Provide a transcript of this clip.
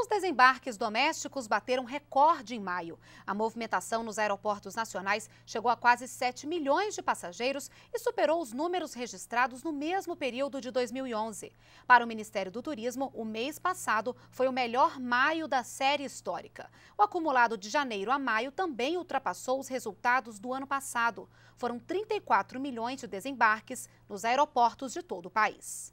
Os desembarques domésticos bateram recorde em maio. A movimentação nos aeroportos nacionais chegou a quase 7 milhões de passageiros e superou os números registrados no mesmo período de 2011. Para o Ministério do Turismo, o mês passado foi o melhor maio da série histórica. O acumulado de janeiro a maio também ultrapassou os resultados do ano passado. Foram 34 milhões de desembarques nos aeroportos de todo o país.